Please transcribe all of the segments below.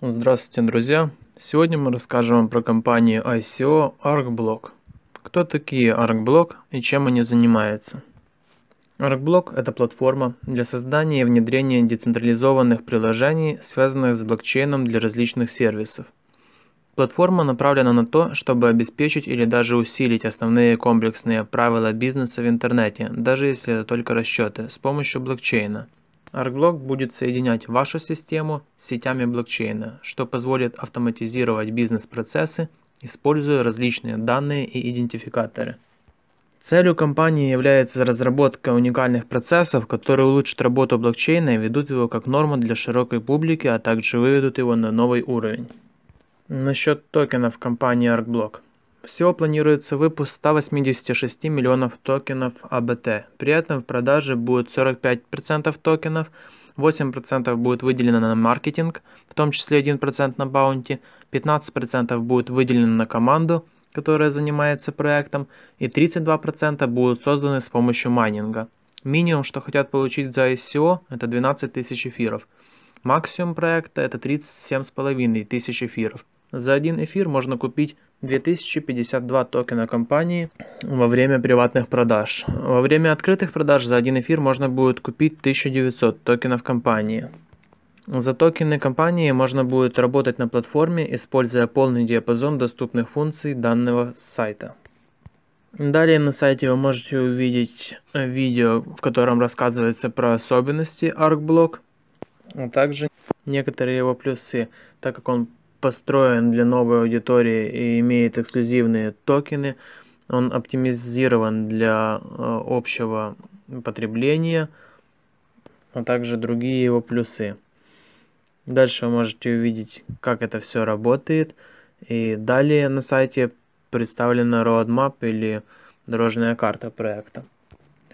Здравствуйте, друзья! Сегодня мы расскажем вам про компанию ICO ArcBlock. Кто такие ArcBlock и чем они занимаются? ArcBlock – это платформа для создания и внедрения децентрализованных приложений, связанных с блокчейном для различных сервисов. Платформа направлена на то, чтобы обеспечить или даже усилить основные комплексные правила бизнеса в интернете, даже если это только расчеты, с помощью блокчейна – ArcBlock будет соединять вашу систему с сетями блокчейна, что позволит автоматизировать бизнес-процессы, используя различные данные и идентификаторы. Целью компании является разработка уникальных процессов, которые улучшат работу блокчейна и ведут его как норму для широкой публики, а также выведут его на новый уровень. Насчет токенов компании ArcBlock – всего планируется выпуск 186 миллионов токенов АБТ. При этом в продаже будет 45% токенов, 8% будет выделено на маркетинг, в том числе 1% на баунти, 15% будет выделено на команду, которая занимается проектом, и 32% будут созданы с помощью майнинга. Минимум, что хотят получить за ICO, это 12 тысяч эфиров. Максимум проекта это 37,5 тысяч эфиров. За один эфир можно купить 2052 токена компании во время приватных продаж. Во время открытых продаж за один эфир можно будет купить 1900 токенов компании. За токены компании можно будет работать на платформе, используя полный диапазон доступных функций данного сайта. Далее на сайте вы можете увидеть э, видео, в котором рассказывается про особенности ArcBlock, а также некоторые его плюсы, так как он построен для новой аудитории и имеет эксклюзивные токены. Он оптимизирован для э, общего потребления, а также другие его плюсы. Дальше вы можете увидеть, как это все работает. И далее на сайте представлена roadmap или дорожная карта проекта.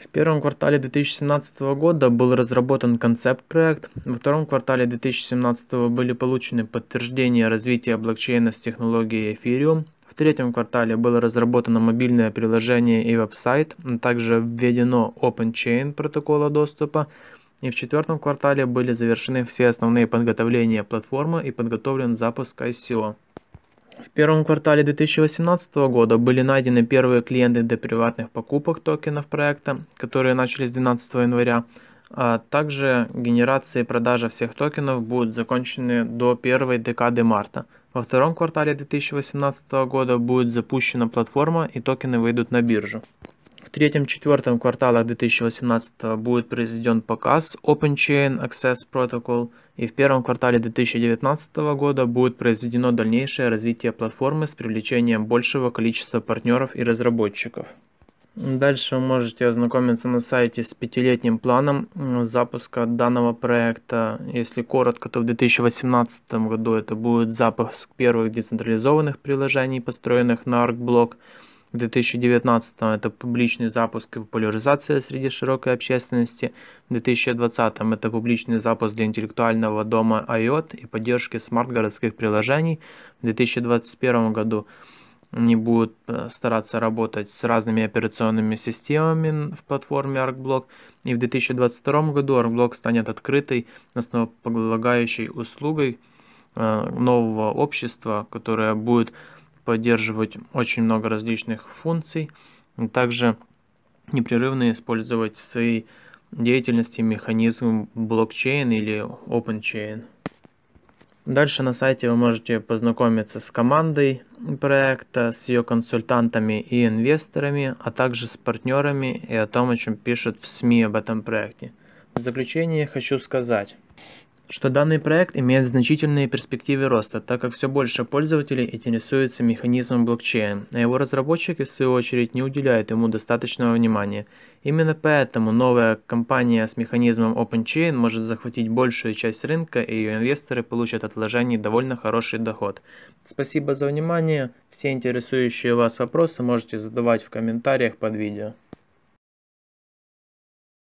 В первом квартале 2017 года был разработан концепт-проект, во втором квартале 2017 были получены подтверждения развития блокчейна с технологией Ethereum, в третьем квартале было разработано мобильное приложение и веб-сайт, а также введено OpenChain протокола доступа, и в четвертом квартале были завершены все основные подготовления платформы и подготовлен запуск ICO. В первом квартале 2018 года были найдены первые клиенты для приватных покупок токенов проекта, которые начались 12 января. А также генерация и продажа всех токенов будут закончены до первой декады марта. Во втором квартале 2018 года будет запущена платформа и токены выйдут на биржу третьем-четвертом кварталах 2018 будет произведен показ OpenChain Access Protocol, и в первом квартале 2019 года будет произведено дальнейшее развитие платформы с привлечением большего количества партнеров и разработчиков. Дальше вы можете ознакомиться на сайте с пятилетним планом э, запуска данного проекта. Если коротко, то в 2018 году это будет запуск первых децентрализованных приложений, построенных на ArcBlock. В 2019 это публичный запуск и популяризация среди широкой общественности. В 2020 это публичный запуск для интеллектуального дома IOT и поддержки смарт-городских приложений. В 2021 году они будут э, стараться работать с разными операционными системами в платформе ArcBlock. И в 2022 году ArcBlock станет открытой, основополагающей услугой э, нового общества, которая будет поддерживать очень много различных функций, также непрерывно использовать в своей деятельности механизм блокчейн или OpenChain. Дальше на сайте вы можете познакомиться с командой проекта, с ее консультантами и инвесторами, а также с партнерами и о том, о чем пишут в СМИ об этом проекте. В заключение хочу сказать, что данный проект имеет значительные перспективы роста, так как все больше пользователей интересуются механизмом блокчейн, а его разработчики в свою очередь не уделяют ему достаточного внимания. Именно поэтому новая компания с механизмом OpenChain может захватить большую часть рынка и ее инвесторы получат от вложений довольно хороший доход. Спасибо за внимание, все интересующие вас вопросы можете задавать в комментариях под видео.